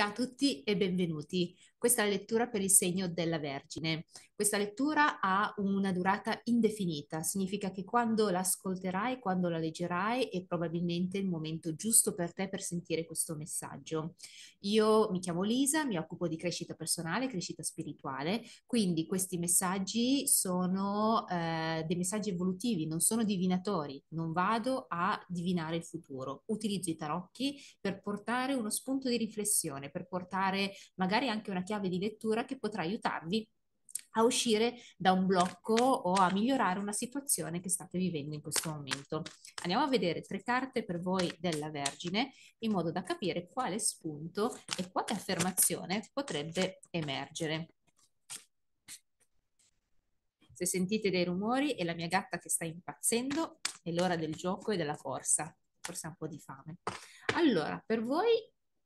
Ciao a tutti e benvenuti. Questa è la lettura per il segno della Vergine. Questa lettura ha una durata indefinita, significa che quando l'ascolterai, quando la leggerai, è probabilmente il momento giusto per te per sentire questo messaggio. Io mi chiamo Lisa, mi occupo di crescita personale, crescita spirituale, quindi questi messaggi sono eh, dei messaggi evolutivi, non sono divinatori, non vado a divinare il futuro, utilizzo i tarocchi per portare uno spunto di riflessione, per portare magari anche una chiave di lettura che potrà aiutarvi a uscire da un blocco o a migliorare una situazione che state vivendo in questo momento. Andiamo a vedere tre carte per voi della Vergine in modo da capire quale spunto e quale affermazione potrebbe emergere. Se sentite dei rumori è la mia gatta che sta impazzendo, è l'ora del gioco e della corsa, forse un po' di fame. Allora, per voi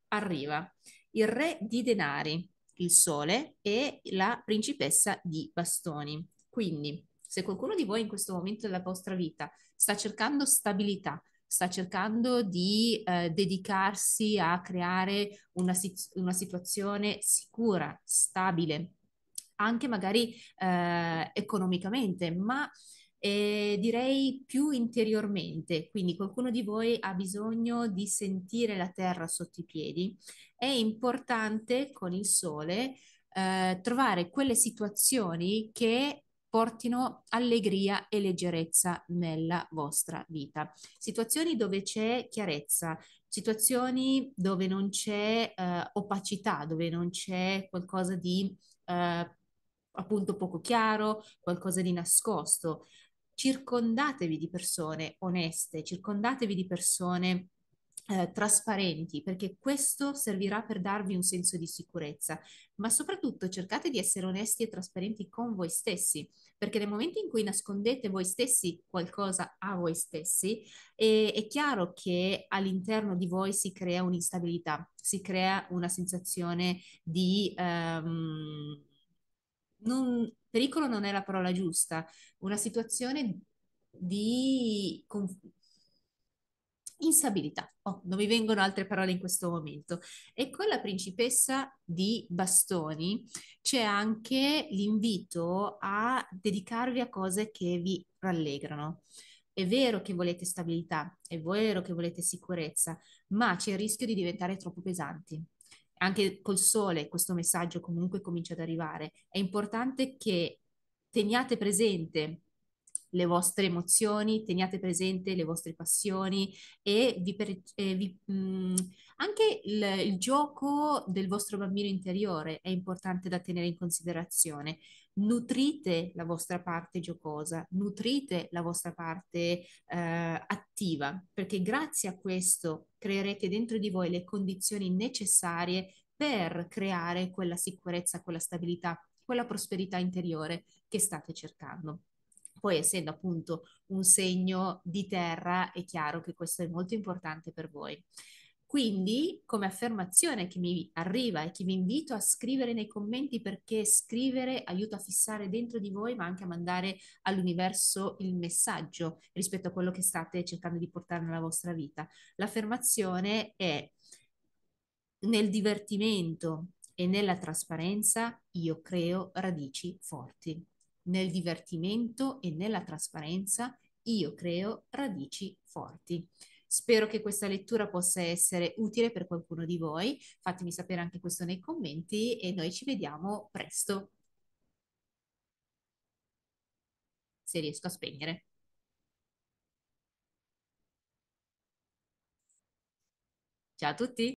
arriva il re di denari, il sole e la principessa di bastoni. Quindi, se qualcuno di voi in questo momento della vostra vita sta cercando stabilità, sta cercando di eh, dedicarsi a creare una, una, situazione sicura, stabile, anche magari eh, economicamente, ma eh, direi più interiormente, quindi qualcuno di voi ha bisogno di sentire la terra sotto i piedi, è importante con il sole eh, trovare quelle situazioni che portino allegria e leggerezza nella vostra vita. Situazioni dove c'è chiarezza, situazioni dove non c'è eh, opacità, dove non c'è qualcosa di eh, appunto poco chiaro, qualcosa di nascosto circondatevi di persone oneste, circondatevi di persone eh, trasparenti, perché questo servirà per darvi un senso di sicurezza, ma soprattutto cercate di essere onesti e trasparenti con voi stessi, perché nel momento in cui nascondete voi stessi qualcosa a voi stessi, è, è chiaro che all'interno di voi si crea un'instabilità, si crea una sensazione di... Um, non, pericolo non è la parola giusta, una situazione di conf- instabilità. Oh, non mi vengono altre parole in questo momento. E con la principessa di bastoni c'è anche l'invito a dedicarvi a cose che vi rallegrano. È vero che volete stabilità, è vero che volete sicurezza, ma c'è il rischio di diventare troppo pesanti anche col sole questo messaggio comunque comincia ad arrivare. È importante che teniate presente le vostre emozioni, teniate presente le vostre passioni e, vi per, e eh, vi, mh, mm, anche il, il gioco del vostro bambino interiore è importante da tenere in considerazione. Nutrite la vostra parte giocosa, nutrite la vostra parte eh, attiva attiva, perché grazie a questo creerete dentro di voi le condizioni necessarie per creare quella sicurezza, quella stabilità, quella prosperità interiore che state cercando. Poi essendo appunto un segno di terra, è chiaro che questo è molto importante per voi. Quindi, come affermazione che mi arriva e che vi invito a scrivere nei commenti perché scrivere aiuta a fissare dentro di voi, ma anche a mandare all'universo il messaggio rispetto a quello che state cercando di portare nella vostra vita. L'affermazione è nel divertimento e nella trasparenza io creo radici forti. Nel divertimento e nella trasparenza io creo radici forti. Spero che questa lettura possa essere utile per qualcuno di voi. Fatemi sapere anche questo nei commenti e noi ci vediamo presto. Se riesco a spegnere. Ciao a tutti!